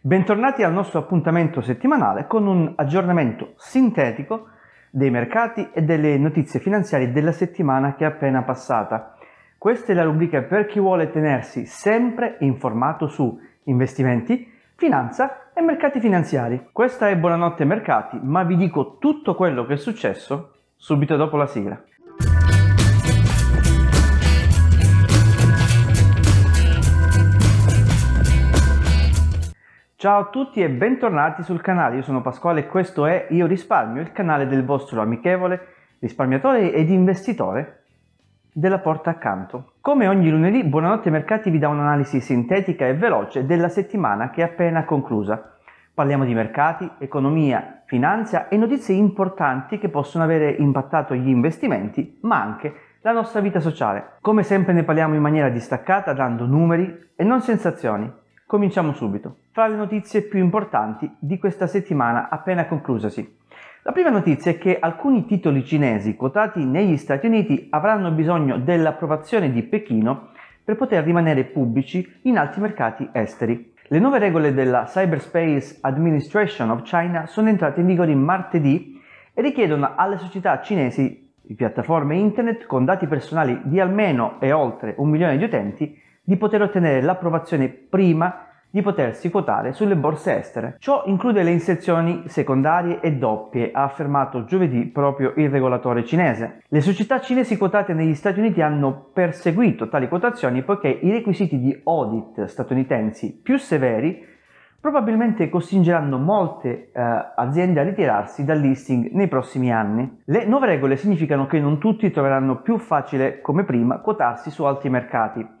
Bentornati al nostro appuntamento settimanale con un aggiornamento sintetico dei mercati e delle notizie finanziarie della settimana che è appena passata. Questa è la rubrica per chi vuole tenersi sempre informato su investimenti, finanza e mercati finanziari. Questa è Buonanotte Mercati, ma vi dico tutto quello che è successo subito dopo la sigla. Ciao a tutti e bentornati sul canale, io sono Pasquale e questo è Io Risparmio, il canale del vostro amichevole risparmiatore ed investitore della porta accanto. Come ogni lunedì, Buonanotte Mercati vi dà un'analisi sintetica e veloce della settimana che è appena conclusa. Parliamo di mercati, economia, finanza e notizie importanti che possono avere impattato gli investimenti, ma anche la nostra vita sociale. Come sempre ne parliamo in maniera distaccata, dando numeri e non sensazioni. Cominciamo subito. Fra le notizie più importanti di questa settimana appena conclusasi. La prima notizia è che alcuni titoli cinesi quotati negli Stati Uniti avranno bisogno dell'approvazione di Pechino per poter rimanere pubblici in altri mercati esteri. Le nuove regole della Cyberspace Administration of China sono entrate in vigore martedì e richiedono alle società cinesi di piattaforme internet con dati personali di almeno e oltre un milione di utenti di poter ottenere l'approvazione prima di potersi quotare sulle borse estere. Ciò include le inserzioni secondarie e doppie, ha affermato giovedì proprio il regolatore cinese. Le società cinesi quotate negli Stati Uniti hanno perseguito tali quotazioni poiché i requisiti di audit statunitensi più severi probabilmente costringeranno molte eh, aziende a ritirarsi dal listing nei prossimi anni. Le nuove regole significano che non tutti troveranno più facile come prima quotarsi su altri mercati.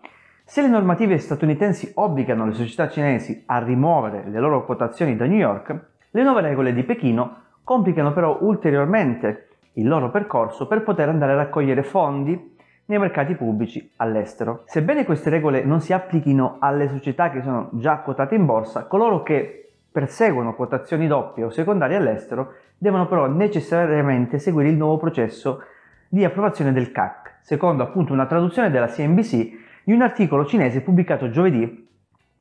Se le normative statunitensi obbligano le società cinesi a rimuovere le loro quotazioni da New York, le nuove regole di Pechino complicano però ulteriormente il loro percorso per poter andare a raccogliere fondi nei mercati pubblici all'estero. Sebbene queste regole non si applichino alle società che sono già quotate in borsa, coloro che perseguono quotazioni doppie o secondarie all'estero devono però necessariamente seguire il nuovo processo di approvazione del CAC, secondo appunto una traduzione della CNBC di un articolo cinese pubblicato giovedì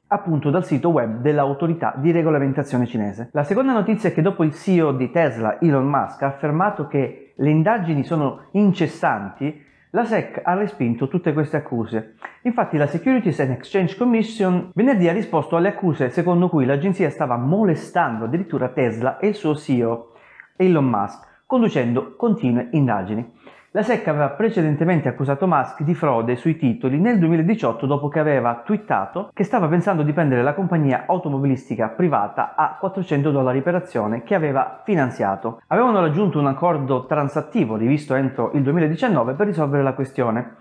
appunto dal sito web dell'autorità di regolamentazione cinese. La seconda notizia è che dopo il CEO di Tesla, Elon Musk, ha affermato che le indagini sono incessanti, la SEC ha respinto tutte queste accuse. Infatti la Securities and Exchange Commission venerdì ha risposto alle accuse secondo cui l'agenzia stava molestando addirittura Tesla e il suo CEO, Elon Musk, conducendo continue indagini. La SEC aveva precedentemente accusato Musk di frode sui titoli nel 2018 dopo che aveva twittato che stava pensando di prendere la compagnia automobilistica privata a 400 dollari per azione che aveva finanziato. Avevano raggiunto un accordo transattivo rivisto entro il 2019 per risolvere la questione.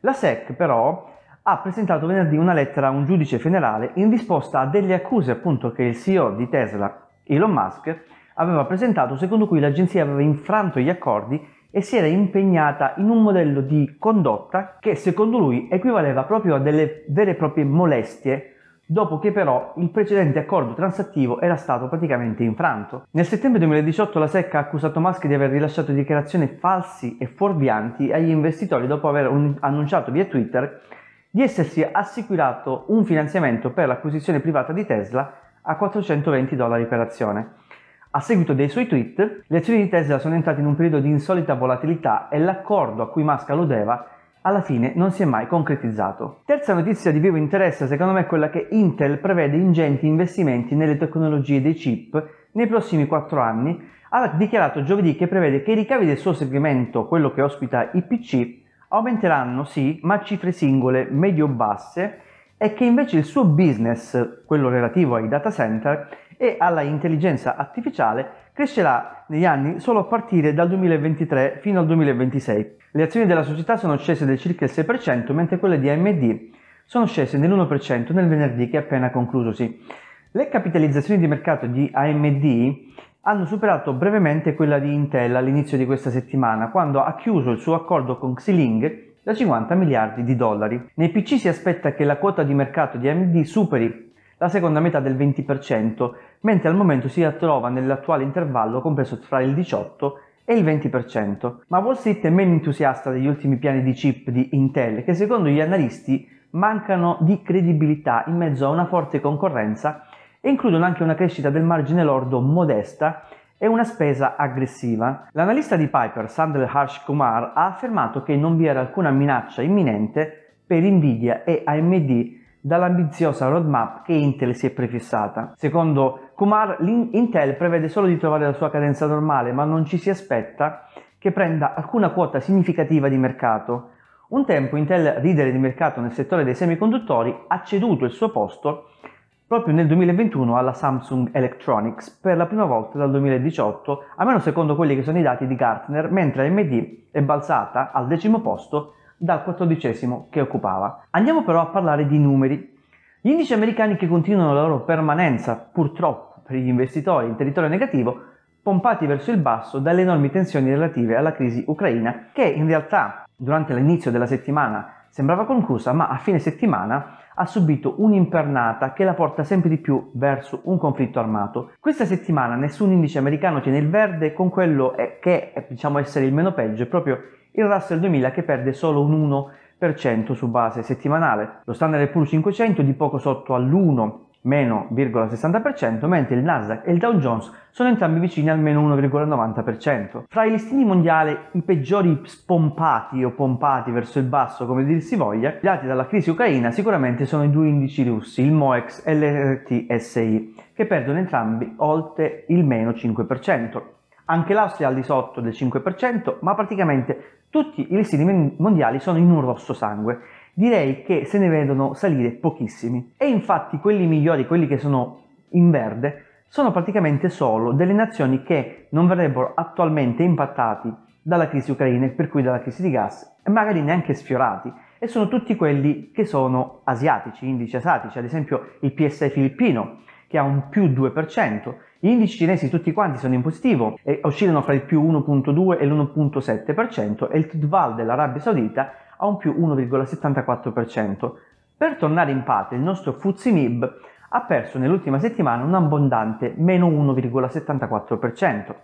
La SEC però ha presentato venerdì una lettera a un giudice federale in risposta a delle accuse appunto che il CEO di Tesla, Elon Musk, aveva presentato secondo cui l'agenzia aveva infranto gli accordi e si era impegnata in un modello di condotta che secondo lui equivaleva proprio a delle vere e proprie molestie dopo che però il precedente accordo transattivo era stato praticamente infranto. Nel settembre 2018 la SEC ha accusato Musk di aver rilasciato dichiarazioni falsi e fuorvianti agli investitori dopo aver annunciato via Twitter di essersi assicurato un finanziamento per l'acquisizione privata di Tesla a 420 dollari per azione. A seguito dei suoi tweet, le azioni di Tesla sono entrate in un periodo di insolita volatilità e l'accordo a cui Musk alludeva alla fine non si è mai concretizzato. Terza notizia di vivo interesse secondo me è quella che Intel prevede ingenti investimenti nelle tecnologie dei chip nei prossimi 4 anni, ha dichiarato giovedì che prevede che i ricavi del suo segmento, quello che ospita i PC, aumenteranno sì, ma a cifre singole medio-basse e che invece il suo business, quello relativo ai data center, e alla intelligenza artificiale crescerà negli anni solo a partire dal 2023 fino al 2026. Le azioni della società sono scese del circa il 6%, mentre quelle di AMD sono scese dell'1% nel venerdì che è appena conclusosi. Le capitalizzazioni di mercato di AMD hanno superato brevemente quella di Intel all'inizio di questa settimana, quando ha chiuso il suo accordo con Xiling da 50 miliardi di dollari. Nei PC si aspetta che la quota di mercato di AMD superi la seconda metà del 20%, mentre al momento si trova nell'attuale intervallo compreso tra il 18 e il 20%. Ma Wall Street è meno entusiasta degli ultimi piani di chip di Intel, che secondo gli analisti mancano di credibilità in mezzo a una forte concorrenza e includono anche una crescita del margine lordo modesta e una spesa aggressiva. L'analista di Piper, Sandel Harsh Kumar, ha affermato che non vi era alcuna minaccia imminente per Nvidia e AMD dall'ambiziosa roadmap che Intel si è prefissata. Secondo Kumar, Intel prevede solo di trovare la sua cadenza normale, ma non ci si aspetta che prenda alcuna quota significativa di mercato. Un tempo Intel, leader di mercato nel settore dei semiconduttori, ha ceduto il suo posto proprio nel 2021 alla Samsung Electronics per la prima volta dal 2018, almeno secondo quelli che sono i dati di Gartner, mentre AMD è balzata al decimo posto dal quattordicesimo che occupava. Andiamo però a parlare di numeri. Gli indici americani che continuano la loro permanenza, purtroppo per gli investitori in territorio negativo, pompati verso il basso dalle enormi tensioni relative alla crisi ucraina, che in realtà durante l'inizio della settimana sembrava conclusa, ma a fine settimana ha subito un'impernata che la porta sempre di più verso un conflitto armato. Questa settimana nessun indice americano tiene il verde con quello eh, che è, diciamo essere il meno peggio, è proprio il Russell 2000 che perde solo un 1% su base settimanale, lo Standard Poor's 500 di poco sotto all'1 meno 0,60%, mentre il Nasdaq e il Dow Jones sono entrambi vicini al meno 1,90%. Fra i listini mondiali, i peggiori spompati o pompati verso il basso, come dir si voglia, dati dalla crisi ucraina, sicuramente sono i due indici russi, il MOEX e l'RTSI, che perdono entrambi oltre il meno 5%. Anche l'Austria è al di sotto del 5%, ma praticamente tutti i listini mondiali sono in un rosso sangue direi che se ne vedono salire pochissimi. E infatti quelli migliori, quelli che sono in verde, sono praticamente solo delle nazioni che non verrebbero attualmente impattate dalla crisi ucraina e per cui dalla crisi di gas, e magari neanche sfiorati, e sono tutti quelli che sono asiatici, indici asiatici, ad esempio il PSI filippino, che ha un più 2%, gli indici cinesi tutti quanti sono in positivo e oscillano fra il più 1.2 e l'1.7% e il TDVAL dell'Arabia Saudita a un più 1,74%. Per tornare in patria, il nostro Fuzzy Mib ha perso nell'ultima settimana un abbondante meno 1,74%.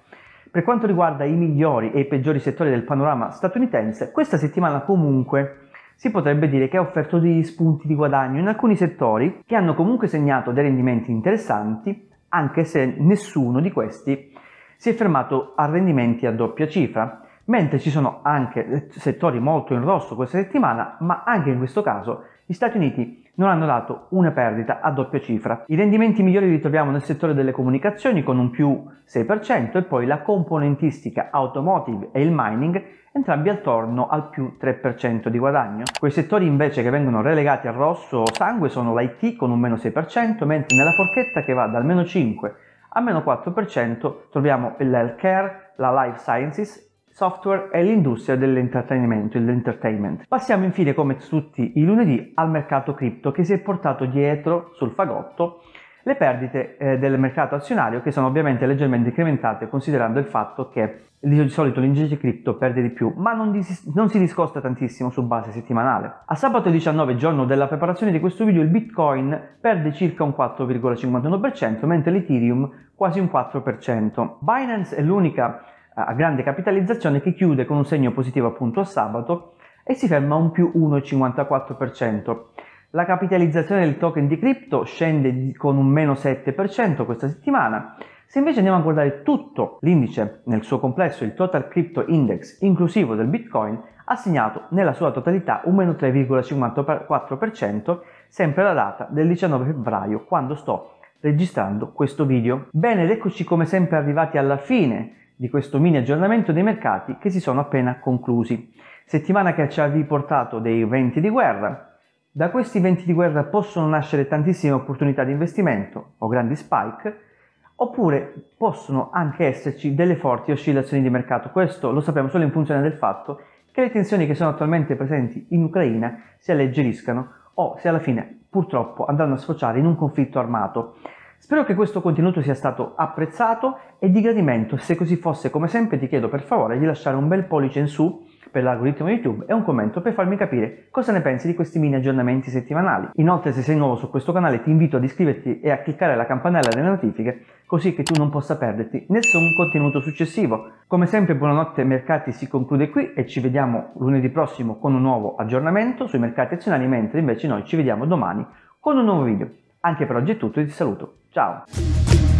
Per quanto riguarda i migliori e i peggiori settori del panorama statunitense, questa settimana comunque si potrebbe dire che ha offerto degli spunti di guadagno in alcuni settori che hanno comunque segnato dei rendimenti interessanti, anche se nessuno di questi si è fermato a rendimenti a doppia cifra mentre ci sono anche eh, settori molto in rosso questa settimana, ma anche in questo caso gli Stati Uniti non hanno dato una perdita a doppia cifra. I rendimenti migliori li troviamo nel settore delle comunicazioni con un più 6% e poi la componentistica automotive e il mining entrambi attorno al più 3% di guadagno. Quei settori invece che vengono relegati al rosso sangue sono l'IT con un meno 6%, mentre nella forchetta che va dal meno 5 al meno 4% troviamo l'healthcare, la life sciences software e l'industria dell'intrattenimento, dell'entertainment. Passiamo infine, come tutti i lunedì, al mercato cripto che si è portato dietro sul fagotto le perdite eh, del mercato azionario che sono ovviamente leggermente incrementate considerando il fatto che di solito l'indice cripto perde di più, ma non, dis- non, si discosta tantissimo su base settimanale. A sabato 19, giorno della preparazione di questo video, il Bitcoin perde circa un 4,51%, mentre l'Ethereum quasi un 4%. Binance è l'unica a grande capitalizzazione che chiude con un segno positivo appunto a sabato e si ferma a un più 1,54%. La capitalizzazione del token di cripto scende con un meno 7% questa settimana. Se invece andiamo a guardare tutto l'indice nel suo complesso, il Total Crypto Index inclusivo del Bitcoin ha segnato nella sua totalità un meno 3,54%, sempre la data del 19 febbraio, quando sto registrando questo video. Bene, ed eccoci come sempre arrivati alla fine di questo mini aggiornamento dei mercati che si sono appena conclusi. Settimana che ci ha riportato dei venti di guerra. Da questi venti di guerra possono nascere tantissime opportunità di investimento o grandi spike, oppure possono anche esserci delle forti oscillazioni di mercato. Questo lo sappiamo solo in funzione del fatto che le tensioni che sono attualmente presenti in Ucraina si alleggeriscano o se alla fine purtroppo andranno a sfociare in un conflitto armato. Spero che questo contenuto sia stato apprezzato e di gradimento, se così fosse come sempre ti chiedo per favore di lasciare un bel pollice in su per l'algoritmo YouTube e un commento per farmi capire cosa ne pensi di questi mini aggiornamenti settimanali. Inoltre se sei nuovo su questo canale ti invito ad iscriverti e a cliccare la campanella delle notifiche così che tu non possa perderti nessun contenuto successivo. Come sempre buonanotte mercati si conclude qui e ci vediamo lunedì prossimo con un nuovo aggiornamento sui mercati azionari mentre invece noi ci vediamo domani con un nuovo video. Anche per oggi è tutto e ti saluto. Tchau!